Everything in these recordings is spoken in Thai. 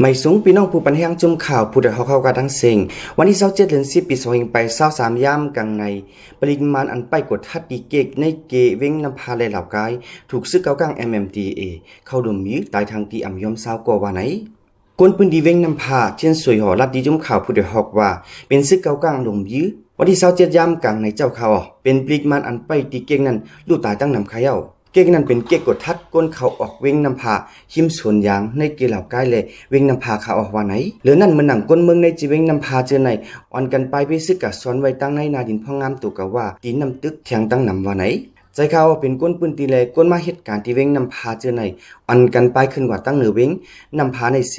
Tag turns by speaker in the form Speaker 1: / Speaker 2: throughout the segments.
Speaker 1: ไม่สูงพี่น้องผู้ปันแห้งจุ่มข่าวผู้ใดเขาเข้ากันทั้งเสียงวันที่เศร้าเจ็ดเดือนสิบปีสองเองไปเศร้าสามย่ำกังใน ปริมาณอันไปกดทัดดีเกกในเกเว้งนำพาและเหล่ากายถูกซึกเก้ากลาง MMDA เข้าดมยืดตายทางตีอัมยอมเศร้ากว่าไหนกวนปืนดีเวงนำพาเช่นสวยหอรัดดีจุ่มข่าวผู้ใดหอกว่าเป็นซึกเก้ากลางดมยืดวันที่เศร้าเจ็ดย่ำกังในเจ้าเขาเป็นปริมาณอันไปตีเกกนั้นลูกตายตั้งนำขย้าเก๊กนั้นเป็นเก๊กกดทัดก้นเขาออกเวงนำพาหิมสวนยางในเกล่าใกล้เลยเวงนำพาเขาออกว่าไหนเหลือนั่นมันหนังก้นเมืองในจีเวงนำพาเจอไหน อ่อนกันไปไปซึกกับซ้อนไว้ตั้งในนาดินพ่องามตุกะว่าตีนนำตึกแทงตั้งนำว่าไหนใจเขาเป็นก้นปืนตีเลยก้นมาเหตุการณ์ที่เว้งนำพาเจอในอันกันไปขึ้นกว่าตั้งเหนือเว้งนำพาในเส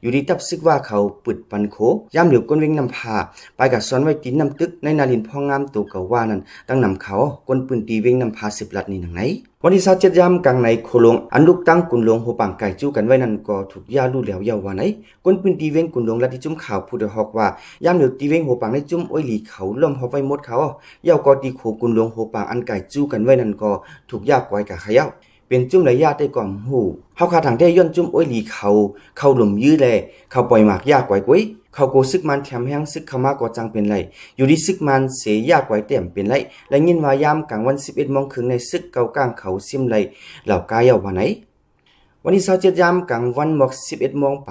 Speaker 1: อยู่ดีตับซึกว่าเขาปิดปันโคย่ำเหลียวก้นเว้งนำพาไปกับซ้อนไว้ตีนนำตึกในนาลินพ่องามตัวเก่าว่านั้นตั้งนำเขาก้นปืนตีเว้งนำพาสิบลัดนี่หนังไหนวันที่ซาเจ็ดยามกลางในโคลงอันลูกตั้งกุนลงหัวปังไก่จู้กันไว้นั่นก็ถูกย่าลู่แล้วยาววันไหนกวนปืนตีเว้งกุนลงและที่จุ้มข่าวพูดหอกว่ายามเหนือวตีเว้งัวปังได้จุ้มอ้อยหลีเขาล่มหอบไว้มดเขาเยาวก็ตีโคกุนลงหัวปังอันไก่จู้กันไว้นั่นก็ถูกย่ากวอยกับขย้าเป็นจุ้มไหลยาได้ก่อนหูเฮาคาทางได้ย้อนจุ้มอ้อยหลีเขา เขาหลุมยื้อแลเขาปล่อยหมากยากกว่กุ้ยเขาโกซึกมันแถมแห้งซึกเขามากก่อจังเป็นไรอยู่ดีซึกมันเสียยากกว้เต็มเป็นไรและยินว่ายามกลางวันสิบเอ็ดมงคืนในซึกเกากลางเขาซิมไรเหล่ากายเอาวว่าไหนวันที่็7ยามกลางวันบมอก11โมงไป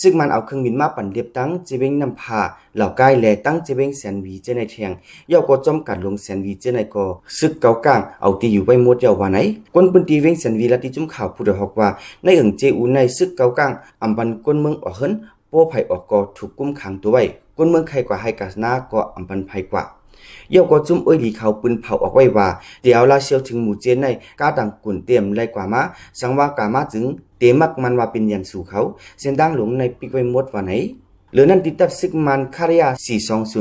Speaker 1: ซึ่งมันเอาเครื่องบินมาปั่นเรียบตั้งเจเบงนำพาเหล่าใกล้แลตั้งเจเบงแสนวีเจในแทงยาก็จอมกัดลงแสนวีเจในก็ซึกเกากลาง เอาตีอยู่ไปหมดยาววันไหนกนปืนตีเวงแสนวีละตีจุ่มข่าวผู้ดฮอกว่าในเอิงเจอูในซึกเกากลาง อำบันกนเมืองออกเฮินโป้ไผออกก็ถูกกุ้มขังตัวไว้กนเมืองใครกว่าให้กัสนาก็อำบันไผกว่าเยาวก็จุ้มเอ้ยดีเขาปืนเผาออกไว้ว่าเดี๋ยวลาเชียวถึงหมู่เจนในกาดังกุ่นเตรียมไรกว่ามาสังว่ากามาถึงเตมักมันว่าเป็นยันสู่เขา เส้นด่างหลงในปีกไว้มดว่าไหน หรือนั่นติดตับซึกมันคาริยาสสี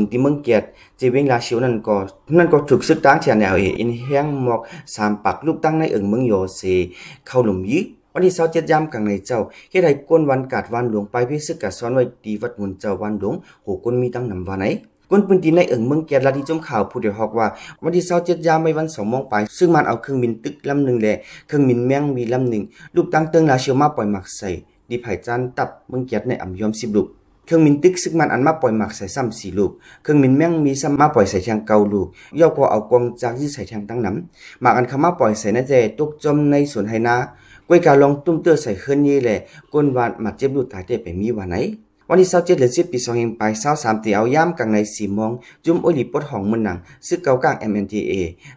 Speaker 1: 420ที่เมืองเกียรติเจเวงลาเชียวนั่นก็นั่นก็ถูกซึกตั้งแฉีแนวเออินแห้งหมอกสามปักลูกตั้งในเอิงเมืองโยเซ เข้าหลุมยึ้วันที่เสาเจ็ดยามกลางในเจ้าเฮ็ดให้ก้นวันกาดวันหลวงไปพิซึกกะซ้อนไว้ตีวัดมุนเจ้าวันหลวงโหก้นมีตั้งนำวันไหนก้นปืนตีในเอิงเมืองเกียรติลาทีจมข่าวผู้เดียวฮอกว่าวันที่เศร้าเจ็ดยามไม่วันสองมองไปซึ่งมันเอาเครื่องบินตึกลำหนึ่งแหละเครื่องบินแมงมีลำหนึ่งลูกตั้งเติงลาเชียวมาปล่อยหมักใส่ดีไผ่จันตับเมืองเกียรติในอ่ำยอมสิบลูกเครื่องมินตึกซึ่งมันอันมาปล่อยหมักใส่ซ้ำสี่ลูกเครื่องมินแมงมีซ้ำมาปล่อยใส่แทงเกาลูกย่อคอเอากวงจากที่ใส่แทงตั้งน้ำหมากอันขำมาปล่อยใส่นันเจตกจมในสวนไหนากล้วยกาลองตุ้มเตือใส่เคลื่อนยี่แหละก้นวานหมัดเจ็บดูตายเจ็บไปมีวันไหนวันที่27เดือน10ปี2000ไป23ตีเอาย่ำกลางใน4โมอง จุ่มอุลิปดห้องมือหนัง ซึกเก่ากลาง MNTA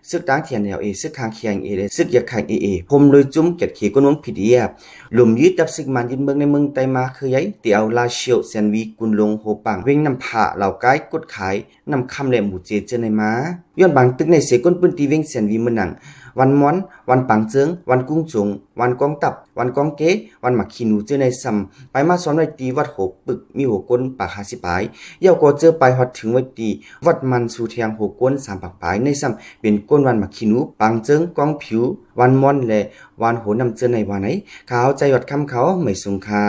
Speaker 1: ซึกต่างเทียน LA ซึกทางเคียง A ซึกยาไข่ AA ผมเลยจุ่มเกียดขีก้นวงผิดเอียบหลุมยึดดับซิกมันยินเมืองในเมืองไตมา คือยัยตีเอาลาเชียวเซนวีกุนลงโฮปังเวงนำผาเหล่าไก่กดขายนำคำเหลมหมูเจเจในมาย้อนบางตึกในเสก้นปืนตีเวงเสียนวีมือหนัง วันม้อน วันปังเจิง วันกุ้งจงวันกองตับ วันกองเก๋วันหมักขีนูเจอในซำไปมาซ้อนไว้ตีวัดโหปึกมีหัวก้นปากหาสิปายเย้าก็เจอไปหอดถึงไว้ตีวัดมันสูเทียงหัวก้นสามปากปายในซำเป็นก้นวันหมักขีนูปังเจิงกองผิว วันม้อนและ วันหัวนำเจอในวันไหนเขาใจหยดคำเขาไม่สูงคา